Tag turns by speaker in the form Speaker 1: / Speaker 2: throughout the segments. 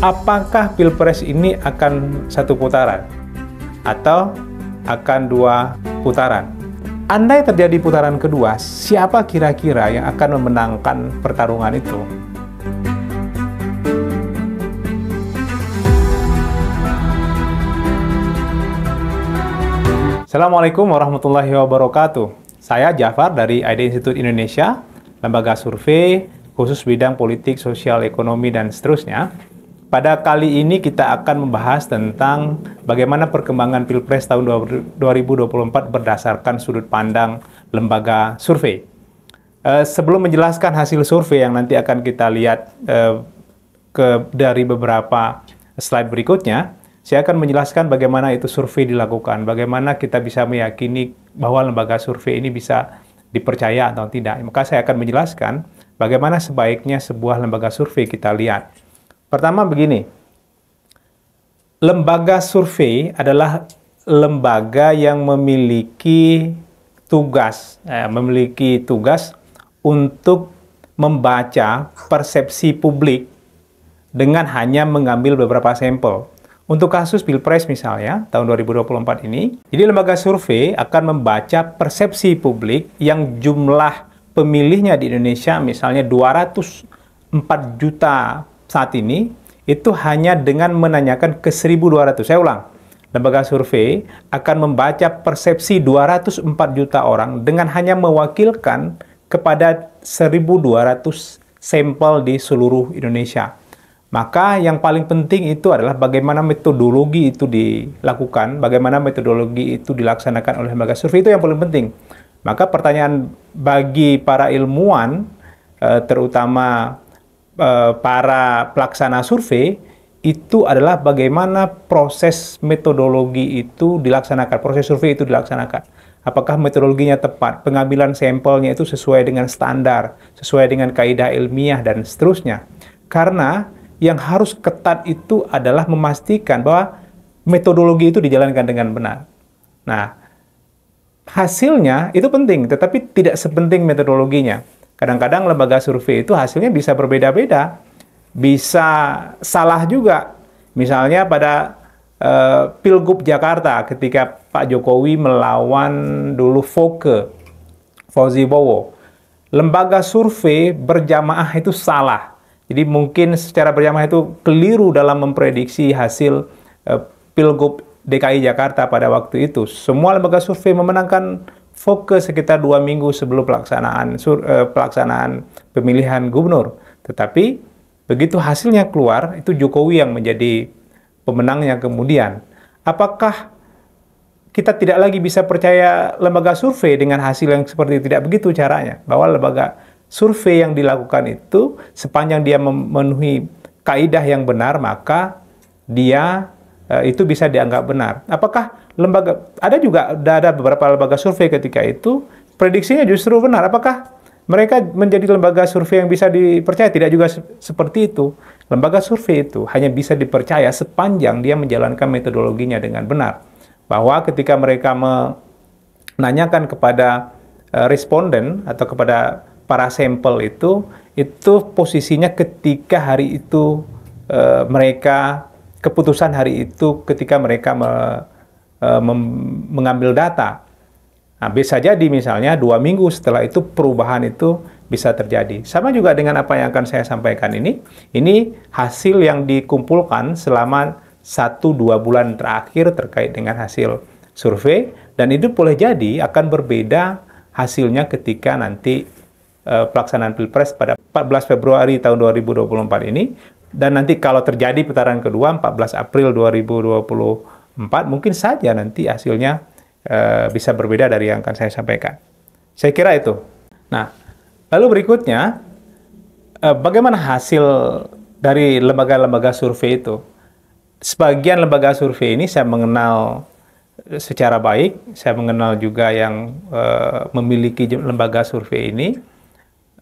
Speaker 1: apakah pilpres ini akan satu putaran atau akan dua putaran. Andai terjadi putaran kedua, siapa kira-kira yang akan memenangkan pertarungan itu? Assalamualaikum warahmatullahi wabarakatuh. Saya Jafar dari ID Institute Indonesia, lembaga survei khusus bidang politik, sosial, ekonomi, dan seterusnya. Pada kali ini kita akan membahas tentang bagaimana perkembangan Pilpres tahun 2024 berdasarkan sudut pandang lembaga survei. Eh, sebelum menjelaskan hasil survei yang nanti akan kita lihat eh, ke dari beberapa slide berikutnya, saya akan menjelaskan bagaimana itu survei dilakukan, bagaimana kita bisa meyakini bahwa lembaga survei ini bisa dipercaya atau tidak. Maka saya akan menjelaskan bagaimana sebaiknya sebuah lembaga survei kita lihat. Pertama begini, lembaga survei adalah lembaga yang memiliki tugas, eh, memiliki tugas untuk membaca persepsi publik dengan hanya mengambil beberapa sampel. Untuk kasus Pilpres misalnya, tahun 2024 ini, jadi lembaga survei akan membaca persepsi publik yang jumlah pemilihnya di Indonesia misalnya 204 juta saat ini itu hanya dengan menanyakan ke 1.200. Saya ulang, lembaga survei akan membaca persepsi 204 juta orang dengan hanya mewakilkan kepada 1.200 sampel di seluruh Indonesia. Maka yang paling penting itu adalah bagaimana metodologi itu dilakukan, bagaimana metodologi itu dilaksanakan oleh lembaga survei itu yang paling penting. Maka pertanyaan bagi para ilmuwan, eh, terutama Eh, para pelaksana survei itu adalah bagaimana proses metodologi itu dilaksanakan, proses survei itu dilaksanakan. Apakah metodologinya tepat, pengambilan sampelnya itu sesuai dengan standar, sesuai dengan kaidah ilmiah dan seterusnya. Karena yang harus ketat itu adalah memastikan bahwa metodologi itu dijalankan dengan benar. Nah, hasilnya itu penting, tetapi tidak sepenting metodologinya. Kadang-kadang lembaga survei itu hasilnya bisa berbeda-beda, bisa salah juga. Misalnya pada uh, Pilgub Jakarta ketika Pak Jokowi melawan dulu Foke, Fauzi Bowo. Lembaga survei berjamaah itu salah. Jadi mungkin secara berjamaah itu keliru dalam memprediksi hasil uh, Pilgub DKI Jakarta pada waktu itu. Semua lembaga survei memenangkan fokus sekitar dua minggu sebelum pelaksanaan sur, eh, pelaksanaan pemilihan gubernur. Tetapi begitu hasilnya keluar, itu Jokowi yang menjadi pemenangnya kemudian. Apakah kita tidak lagi bisa percaya lembaga survei dengan hasil yang seperti tidak begitu caranya? Bahwa lembaga survei yang dilakukan itu sepanjang dia memenuhi kaidah yang benar, maka dia Eh, itu bisa dianggap benar. Apakah lembaga ada juga ada beberapa lembaga survei ketika itu prediksinya justru benar. Apakah mereka menjadi lembaga survei yang bisa dipercaya? Tidak juga se seperti itu. Lembaga survei itu hanya bisa dipercaya sepanjang dia menjalankan metodologinya dengan benar. Bahwa ketika mereka menanyakan kepada eh, responden atau kepada para sampel itu, itu posisinya ketika hari itu uh, mereka keputusan hari itu ketika mereka me, e, mem, mengambil data. Nah, bisa jadi misalnya dua minggu setelah itu perubahan itu bisa terjadi. Sama juga dengan apa yang akan saya sampaikan ini. Ini hasil yang dikumpulkan selama satu dua bulan terakhir terkait dengan hasil survei. Dan itu boleh jadi akan berbeda hasilnya ketika nanti e, pelaksanaan Pilpres pada 14 Februari tahun 2024 ini dan nanti kalau terjadi putaran kedua 14 April 2024 mungkin saja nanti hasilnya e, bisa berbeda dari yang akan saya sampaikan. Saya kira itu. Nah, lalu berikutnya e, bagaimana hasil dari lembaga-lembaga survei itu? Sebagian lembaga survei ini saya mengenal eh, secara baik, saya mengenal juga yang e, memiliki lembaga survei ini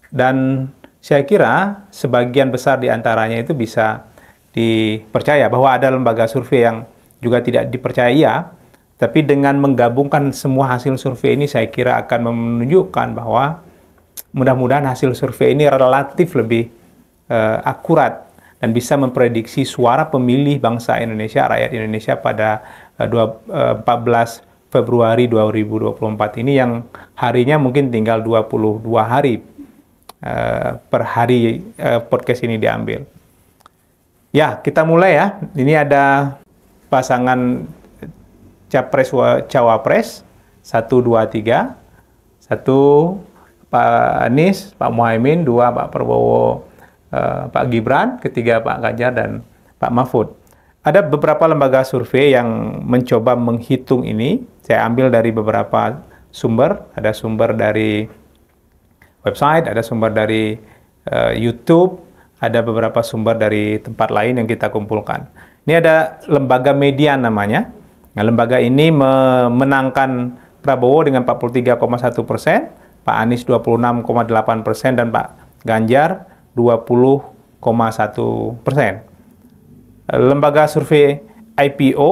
Speaker 1: dan saya kira sebagian besar diantaranya itu bisa dipercaya bahwa ada lembaga survei yang juga tidak dipercaya, tapi dengan menggabungkan semua hasil survei ini saya kira akan menunjukkan bahwa mudah-mudahan hasil survei ini relatif lebih uh, akurat dan bisa memprediksi suara pemilih bangsa Indonesia, rakyat Indonesia pada uh, dua, uh, eh, 14 Februari 2024 ini yang harinya mungkin tinggal 22 hari Eh, per hari uh, podcast ini diambil. Ya, kita mulai ya. Ini ada pasangan capres cawapres 1 2 3. Satu Pak Anies, Pak Muhaimin, dua Pak Prabowo, uh, Pak Gibran, ketiga Pak Ganjar dan Pak Mahfud. Ada beberapa lembaga survei yang mencoba menghitung ini. Saya ambil dari beberapa sumber, ada sumber dari website, ada sumber dari uh, YouTube, ada beberapa sumber dari tempat lain yang kita kumpulkan. Ini ada lembaga media namanya. Nah, lembaga ini memenangkan Prabowo dengan 43,1 persen, Pak Anies 26,8 persen, dan Pak Ganjar 20,1 persen. Eh, lembaga survei IPO,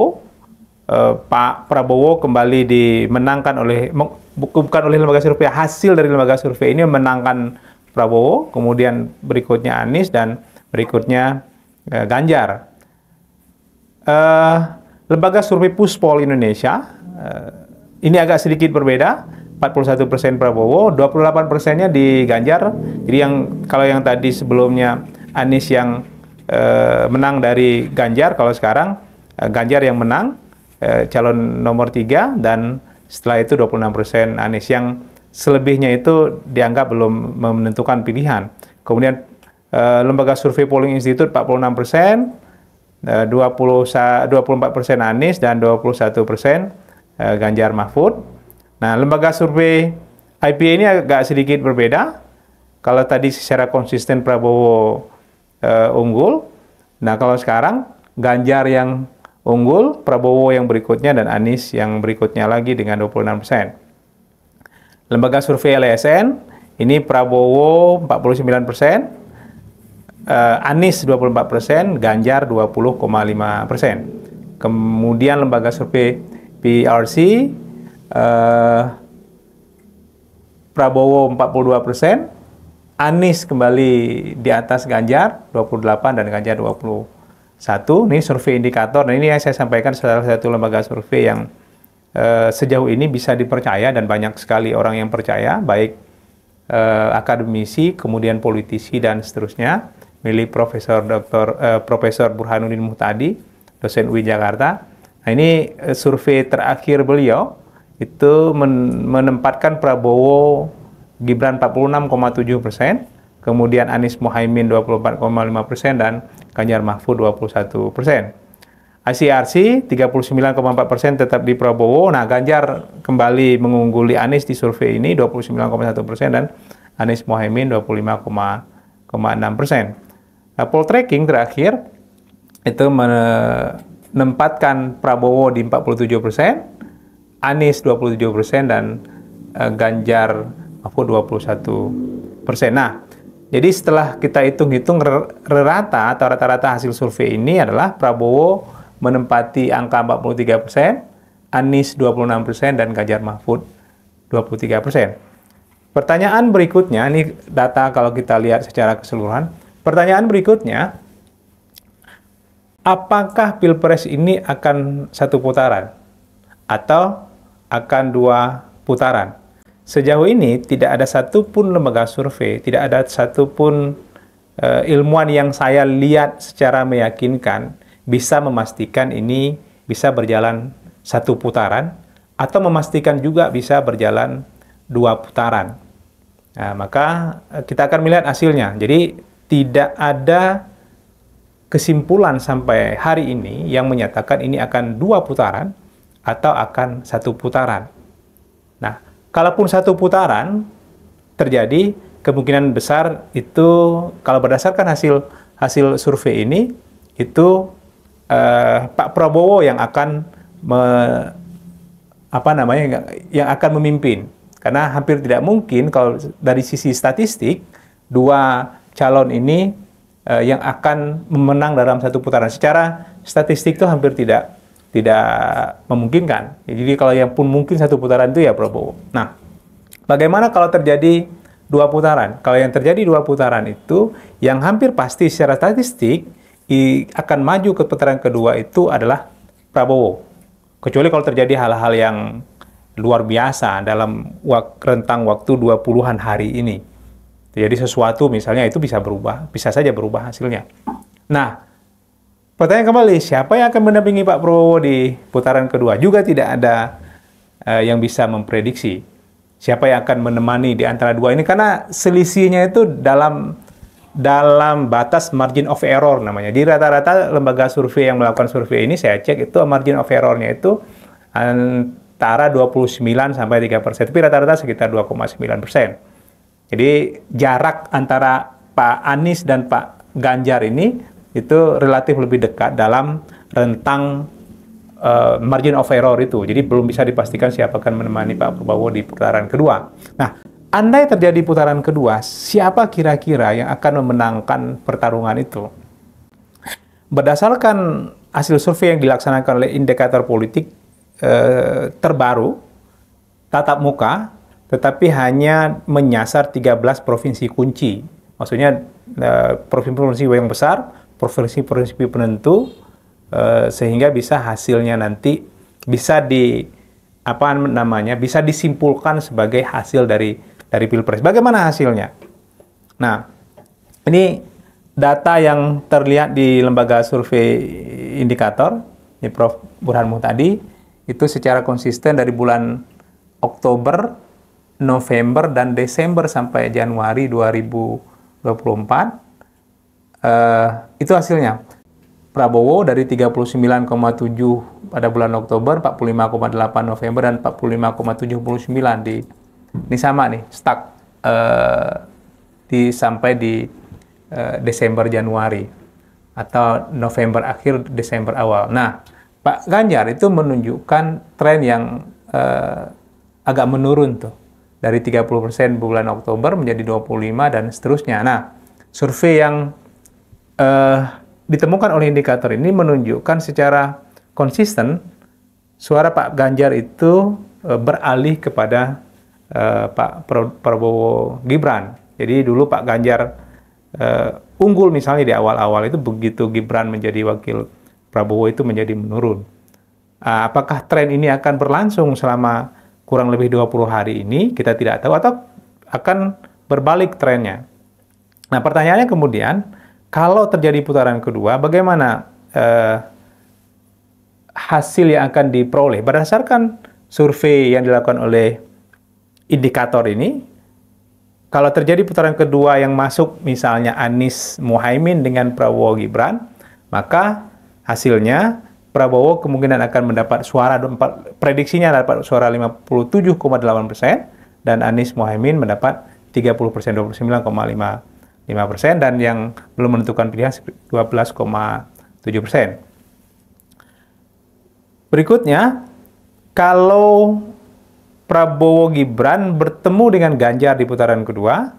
Speaker 1: eh, Pak Prabowo kembali dimenangkan oleh bukan oleh lembaga survei hasil dari lembaga survei ini menangkan Prabowo, kemudian berikutnya Anies dan berikutnya eh, Ganjar. Eh, lembaga survei Puspol Indonesia eh, ini agak sedikit berbeda, 41% Prabowo, 28 persennya di Ganjar. Jadi yang kalau yang tadi sebelumnya Anies yang eh, menang dari Ganjar, kalau sekarang eh, Ganjar yang menang eh, calon nomor 3 dan setelah itu 26% Anies yang selebihnya itu dianggap belum menentukan pilihan. Kemudian eh, lembaga survei polling institute 46 persen, eh, 24 persen Anies dan 21 persen eh, Ganjar Mahfud. Nah, lembaga survei IPA ini agak sedikit berbeda. Kalau tadi secara konsisten Prabowo eh, unggul, nah kalau sekarang Ganjar yang unggul, Prabowo yang berikutnya dan Anies yang berikutnya lagi dengan 26 persen. Lembaga survei LSN, ini Prabowo 49 persen, eh, Anies 24 persen, Ganjar 20,5 persen. Kemudian lembaga survei PRC, eh, Prabowo 42 persen, Anies kembali di atas Ganjar 28 dan Ganjar 20 satu, ini survei indikator. Dan ini yang saya sampaikan salah satu lembaga survei yang eh, sejauh ini bisa dipercaya dan banyak sekali orang yang percaya, baik eh, akademisi, kemudian politisi dan seterusnya, milik Profesor Dr. Eh, Profesor Burhanuddin Muhtadi, dosen UI Jakarta. Nah, ini eh, survei terakhir beliau itu men menempatkan Prabowo Gibran 46,7 persen, kemudian Anies Mohaimin 24,5 persen dan Ganjar Mahfud 21 persen. ICRC 39,4 persen tetap di Prabowo. Nah, Ganjar kembali mengungguli Anies di survei ini 29,1 persen dan Anies Mohaimin 25,6 persen. Nah, poll tracking terakhir itu menempatkan Prabowo di 47 persen, Anies 27 persen dan eh, Ganjar Mahfud 21 persen. Nah, jadi setelah kita hitung-hitung rata atau rata-rata hasil survei ini adalah Prabowo menempati angka 43 persen, Anies 26 persen, dan Ganjar Mahfud 23 persen. Pertanyaan berikutnya, ini data kalau kita lihat secara keseluruhan. Pertanyaan berikutnya, apakah Pilpres ini akan satu putaran? Atau akan dua putaran? Sejauh ini tidak ada satu pun lembaga survei, tidak ada satupun uh, ilmuwan yang saya lihat secara meyakinkan bisa memastikan ini bisa berjalan satu putaran atau memastikan juga bisa berjalan dua putaran. Nah, maka eh, kita akan melihat hasilnya. Jadi tidak ada kesimpulan sampai hari ini yang menyatakan ini akan dua putaran atau akan satu putaran. Nah, Kalaupun satu putaran terjadi, kemungkinan besar itu kalau berdasarkan hasil hasil survei ini itu eh, Pak Prabowo yang akan me, apa namanya yang akan memimpin karena hampir tidak mungkin kalau dari sisi statistik dua calon ini eh, yang akan memenang dalam satu putaran secara statistik itu hampir tidak tidak memungkinkan. Jadi kalau yang pun mungkin satu putaran itu ya Prabowo. Nah, bagaimana kalau terjadi dua putaran? Kalau yang terjadi dua putaran itu yang hampir pasti secara statistik akan maju ke putaran kedua itu adalah Prabowo. Kecuali kalau terjadi hal-hal yang luar biasa dalam wak, rentang waktu 20-an hari ini. Jadi sesuatu misalnya itu bisa berubah, bisa saja berubah hasilnya. Nah, Pertanyaan kembali, siapa yang akan mendampingi Pak Prabowo di putaran kedua? Juga tidak ada uh, yang bisa memprediksi siapa yang akan menemani di antara dua ini karena selisihnya itu dalam dalam batas margin of error namanya. Di rata-rata lembaga survei yang melakukan survei ini saya cek itu margin of errornya itu antara 29 sampai 3 persen, tapi rata-rata sekitar 2,9 persen. Jadi jarak antara Pak Anies dan Pak Ganjar ini itu relatif lebih dekat dalam rentang uh, margin of error itu. Jadi belum bisa dipastikan siapa akan menemani Pak Prabowo di putaran kedua. Nah, andai terjadi putaran kedua, siapa kira-kira yang akan memenangkan pertarungan itu? Berdasarkan hasil survei yang dilaksanakan oleh indikator politik eh, terbaru tatap muka, tetapi hanya menyasar 13 provinsi kunci. Maksudnya eh, provinsi-provinsi eh, yang besar, provinsi-provinsi penentu eh, sehingga bisa hasilnya nanti bisa di apa namanya bisa disimpulkan sebagai hasil dari dari pilpres. Bagaimana hasilnya? Nah, ini data yang terlihat di lembaga survei indikator di Prof. Burhanmu tadi itu secara konsisten dari bulan Oktober, November dan Desember sampai Januari 2024 Eh, itu hasilnya. Prabowo dari 39,7 pada bulan Oktober, 45,8 November, dan 45,79 di ini sama nih, stuck uh, di sampai di uh, Desember Januari atau November akhir Desember awal. Nah, Pak Ganjar itu menunjukkan tren yang uh, agak menurun tuh dari 30% bulan Oktober menjadi 25 dan seterusnya. Nah, survei yang uh, ditemukan oleh indikator ini menunjukkan secara konsisten suara Pak Ganjar itu uh, beralih kepada uh, Pak Prabowo Gibran. Jadi dulu Pak Ganjar uh, unggul misalnya di awal-awal itu begitu Gibran menjadi wakil Prabowo itu menjadi menurun. Ah, apakah tren ini akan berlangsung selama kurang lebih 20 hari ini? Kita tidak tahu atau akan berbalik trennya. Nah, pertanyaannya kemudian kalau terjadi putaran kedua, bagaimana eh, hasil yang akan diperoleh? Berdasarkan survei yang dilakukan oleh indikator ini, kalau terjadi putaran kedua yang masuk misalnya Anies Muhaimin dengan Prabowo Gibran, maka hasilnya Prabowo kemungkinan akan mendapat suara prediksinya dapat suara 57,8 persen dan Anies Mohaimin mendapat 30 persen 29,5 persen dan yang belum menentukan pilihan 12,7 persen. Berikutnya, kalau Prabowo Gibran bertemu dengan Ganjar di putaran kedua,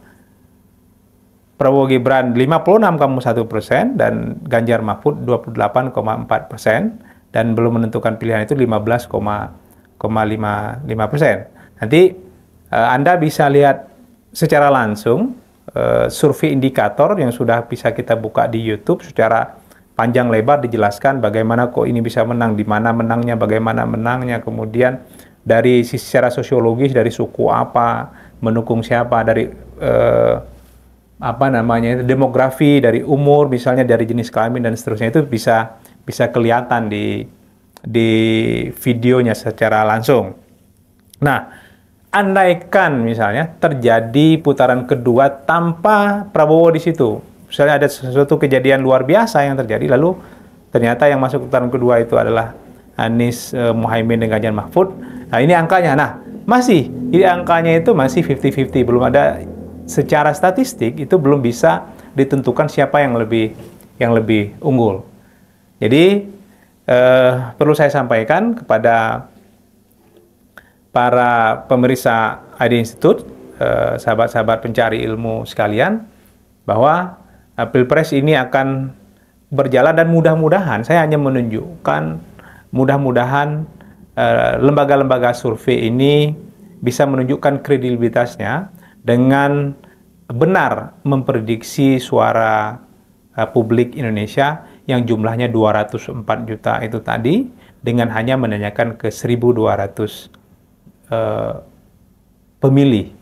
Speaker 1: Prabowo Gibran 56,1 persen dan Ganjar Mahfud 28,4 persen dan belum menentukan pilihan itu 15,55 persen. Nanti eh, Anda bisa lihat secara langsung uh, survei indikator yang sudah bisa kita buka di YouTube secara panjang lebar dijelaskan bagaimana kok ini bisa menang, di mana menangnya, bagaimana menangnya, kemudian dari secara sosiologis dari suku apa, mendukung siapa, dari eh, apa namanya demografi, dari umur, misalnya dari jenis kelamin dan seterusnya itu bisa bisa kelihatan di di videonya secara langsung. Nah, andaikan misalnya terjadi putaran kedua tanpa Prabowo di situ, misalnya ada sesuatu kejadian luar biasa yang terjadi, lalu ternyata yang masuk putaran kedua itu adalah Anies eh, Muhaimin dengan Ganjar Mahfud. Nah ini angkanya. Nah masih, ini angkanya itu masih 50-50, belum ada secara statistik itu belum bisa ditentukan siapa yang lebih yang lebih unggul. Jadi eh, perlu saya sampaikan kepada para pemeriksa ID Institute, eh, sahabat-sahabat pencari ilmu sekalian, bahwa eh, Pilpres ini akan berjalan dan mudah-mudahan, saya hanya menunjukkan mudah-mudahan eh, lembaga-lembaga survei ini bisa menunjukkan kredibilitasnya dengan benar memprediksi suara publik Indonesia yang jumlahnya 204 juta itu tadi dengan hanya menanyakan ke 1200 Eh, pemilih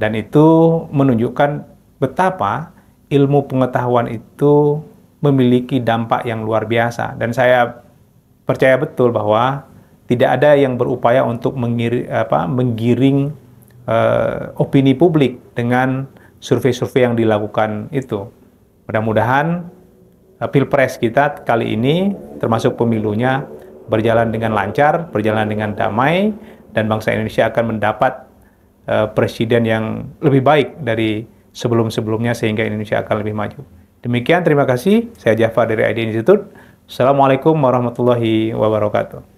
Speaker 1: dan itu menunjukkan betapa ilmu pengetahuan itu memiliki dampak yang luar biasa dan saya percaya betul bahwa tidak ada yang berupaya untuk mengiri, apa, menggiring uh, opini publik dengan survei-survei yang dilakukan itu. Mudah-mudahan uh, pilpres kita kali ini termasuk pemilunya berjalan dengan lancar, berjalan dengan damai dan bangsa Indonesia akan mendapat uh, presiden yang lebih baik dari sebelum-sebelumnya sehingga Indonesia akan lebih maju. Demikian terima kasih. Saya Jafar dari ID Institute. Assalamualaikum warahmatullahi wabarakatuh.